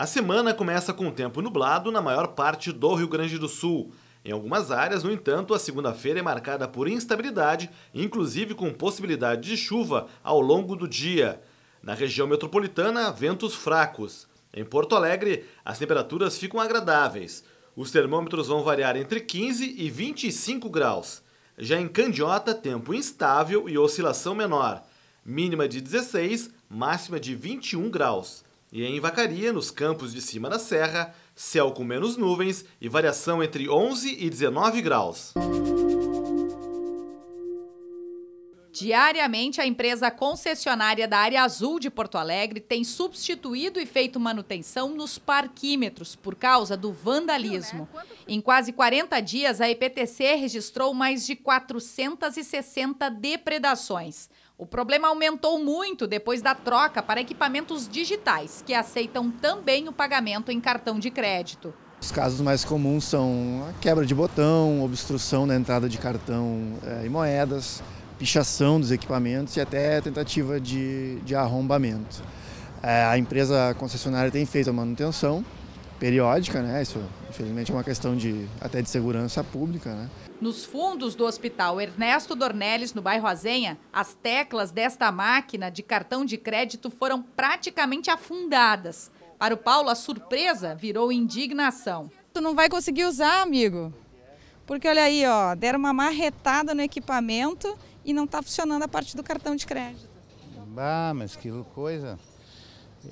A semana começa com tempo nublado na maior parte do Rio Grande do Sul. Em algumas áreas, no entanto, a segunda-feira é marcada por instabilidade, inclusive com possibilidade de chuva ao longo do dia. Na região metropolitana, ventos fracos. Em Porto Alegre, as temperaturas ficam agradáveis. Os termômetros vão variar entre 15 e 25 graus. Já em Candiota, tempo instável e oscilação menor. Mínima de 16, máxima de 21 graus. E em Vacaria, nos campos de cima da serra, céu com menos nuvens e variação entre 11 e 19 graus. Diariamente, a empresa concessionária da área azul de Porto Alegre tem substituído e feito manutenção nos parquímetros por causa do vandalismo. Em quase 40 dias, a EPTC registrou mais de 460 depredações. O problema aumentou muito depois da troca para equipamentos digitais, que aceitam também o pagamento em cartão de crédito. Os casos mais comuns são a quebra de botão, obstrução na entrada de cartão é, eh, e moedas, pichação dos equipamentos e até tentativa de, de arrombamento. É, a empresa concessionária tem feito a manutenção periódica, né? Isso, infelizmente, é uma questão de até de segurança pública, né? Nos fundos do Hospital Ernesto Dornelles, no bairro Azenha, as teclas desta máquina de cartão de crédito foram praticamente afundadas. Para o Paulo, a surpresa virou indignação. Tu não vai conseguir usar, amigo. Porque olha aí, ó, deram uma marretada no equipamento e não está funcionando a parte do cartão de crédito. Bah, mas que coisa.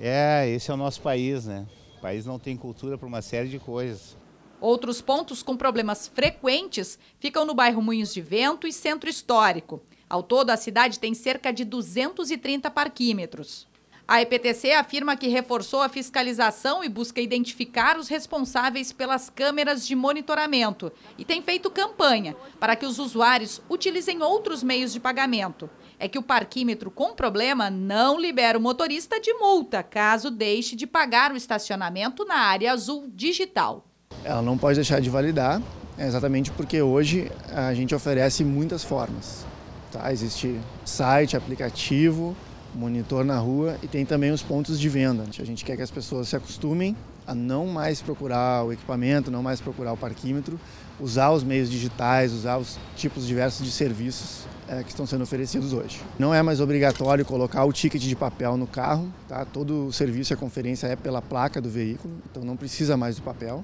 É, esse é o nosso país, né? O país não tem cultura para uma série de coisas. Outros pontos com problemas frequentes ficam no bairro Moinhos de Vento e Centro Histórico. Ao todo, a cidade tem cerca de 230 parquímetros. A EPTC afirma que reforçou a fiscalização e busca identificar os responsáveis pelas câmeras de monitoramento e tem feito campanha para que os usuários utilizem outros meios de pagamento. É que o parquímetro com problema não libera o motorista de multa caso deixe de pagar o estacionamento na área azul digital. Ela não pode deixar de validar, é exatamente porque hoje a gente oferece muitas formas. Tá? Existe site, aplicativo, monitor na rua e tem também os pontos de venda. A gente quer que as pessoas se acostumem a não mais procurar o equipamento, não mais procurar o parquímetro, usar os meios digitais, usar os tipos diversos de serviços é, que estão sendo oferecidos hoje. Não é mais obrigatório colocar o ticket de papel no carro, tá? todo o serviço e a conferência é pela placa do veículo, então não precisa mais do papel.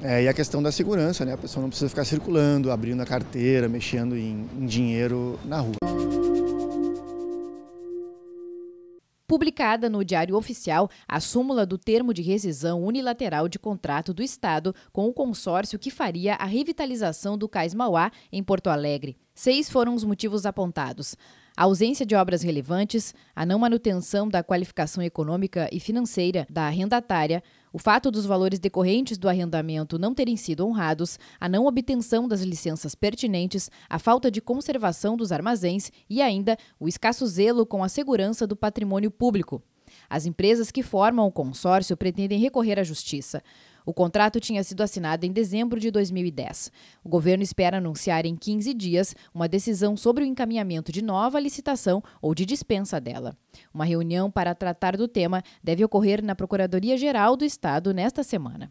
É, e a questão da segurança, né? a pessoa não precisa ficar circulando, abrindo a carteira, mexendo em, em dinheiro na rua. publicada no Diário Oficial a súmula do termo de rescisão unilateral de contrato do Estado com o consórcio que faria a revitalização do Cais Mauá em Porto Alegre. Seis foram os motivos apontados: a ausência de obras relevantes, a não manutenção da qualificação econômica e financeira da arrendatária, o fato dos valores decorrentes do arrendamento não terem sido honrados, a não obtenção das licenças pertinentes, a falta de conservação dos armazéns e ainda o escasso zelo com a segurança do patrimônio público as empresas que formam o consórcio pretendem recorrer à justiça. O contrato tinha sido assinado em dezembro de 2010. O governo espera anunciar em 15 dias uma decisão sobre o encaminhamento de nova licitação ou de dispensa dela. Uma reunião para tratar do tema deve ocorrer na Procuradoria-Geral do Estado nesta semana.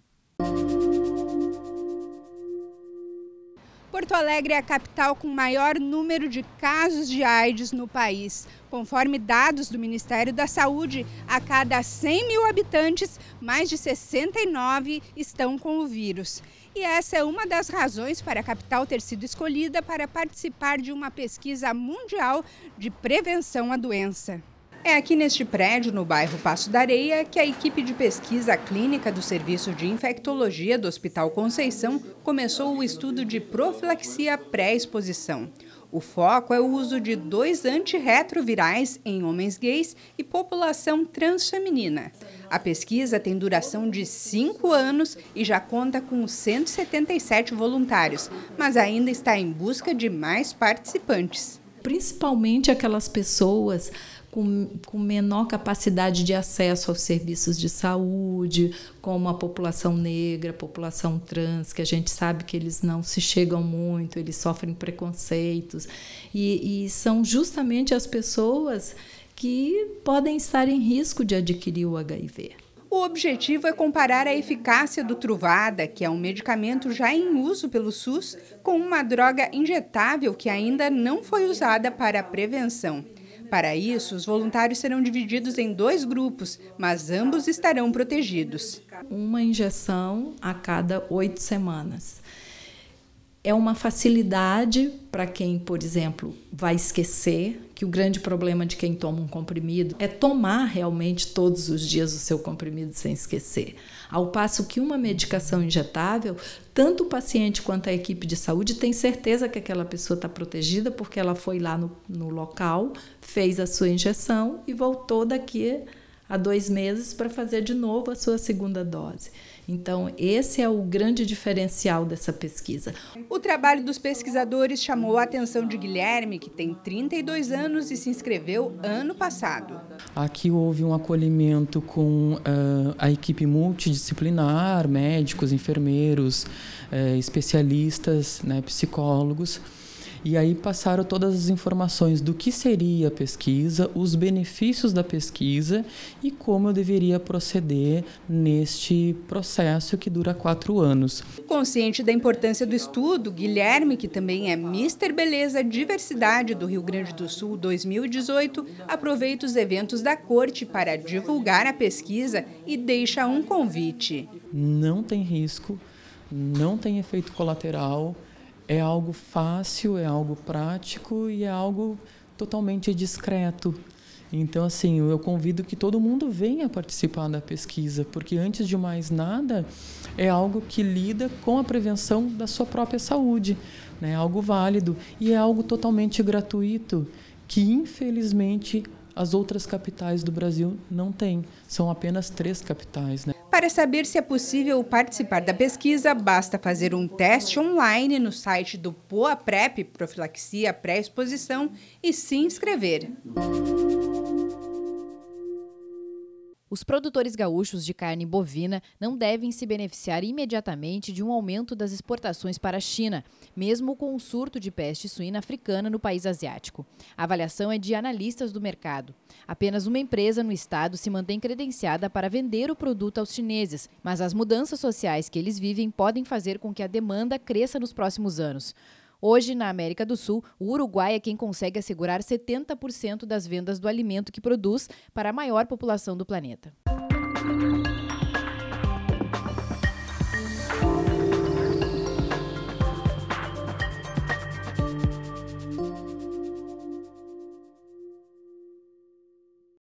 Porto Alegre é a capital com maior número de casos de AIDS no país. Conforme dados do Ministério da Saúde, a cada 100 mil habitantes, mais de 69 estão com o vírus. E essa é uma das razões para a capital ter sido escolhida para participar de uma pesquisa mundial de prevenção à doença. É aqui neste prédio, no bairro Passo da Areia, que a equipe de pesquisa clínica do Serviço de Infectologia do Hospital Conceição começou o estudo de profilaxia pré-exposição. O foco é o uso de dois antirretrovirais em homens gays e população transfeminina. A pesquisa tem duração de cinco anos e já conta com 177 voluntários, mas ainda está em busca de mais participantes principalmente aquelas pessoas com, com menor capacidade de acesso aos serviços de saúde, como a população negra, a população trans, que a gente sabe que eles não se chegam muito, eles sofrem preconceitos. E, e são justamente as pessoas que podem estar em risco de adquirir o HIV. O objetivo é comparar a eficácia do Truvada, que é um medicamento já em uso pelo SUS, com uma droga injetável que ainda não foi usada para a prevenção. Para isso, os voluntários serão divididos em dois grupos, mas ambos estarão protegidos. Uma injeção a cada oito semanas é uma facilidade para quem, por exemplo, vai esquecer que o grande problema de quem toma um comprimido é tomar realmente todos os dias o seu comprimido sem esquecer. Ao passo que uma medicação injetável, tanto o paciente quanto a equipe de saúde tem certeza que aquela pessoa está protegida porque ela foi lá no, no local, fez a sua injeção e voltou daqui a dois meses para fazer de novo a sua segunda dose. Então, esse é o grande diferencial dessa pesquisa. O trabalho dos pesquisadores chamou a atenção de Guilherme, que tem 32 anos e se inscreveu ano passado. Aqui houve um acolhimento com uh, a equipe multidisciplinar, médicos, enfermeiros, uh, especialistas, né, psicólogos e aí passaram todas as informações do que seria a pesquisa, os benefícios da pesquisa e como eu deveria proceder neste processo que dura quatro anos. Consciente da importância do estudo, Guilherme, que também é Mister Beleza Diversidade do Rio Grande do Sul 2018, aproveita os eventos da corte para divulgar a pesquisa e deixa um convite. Não tem risco, não tem efeito colateral é algo fácil, é algo prático e é algo totalmente discreto. Então, assim, eu convido que todo mundo venha participar da pesquisa, porque antes de mais nada, é algo que lida com a prevenção da sua própria saúde, né? É algo válido e é algo totalmente gratuito que infelizmente as outras capitais do Brasil não têm. São apenas três capitais, né? Para saber se é possível participar da pesquisa, basta fazer um teste online no site do PoaPrep, PrEP, Profilaxia Pré-Exposição, e se inscrever. Os produtores gaúchos de carne bovina não devem se beneficiar imediatamente de um aumento das exportações para a China, mesmo com o um surto de peste suína africana no país asiático. A avaliação é de analistas do mercado. Apenas uma empresa no estado se mantém credenciada para vender o produto aos chineses, mas as mudanças sociais que eles vivem podem fazer com que a demanda cresça nos próximos anos. Hoje, na América do Sul, o Uruguai é quem consegue assegurar 70% das vendas do alimento que produz para a maior população do planeta.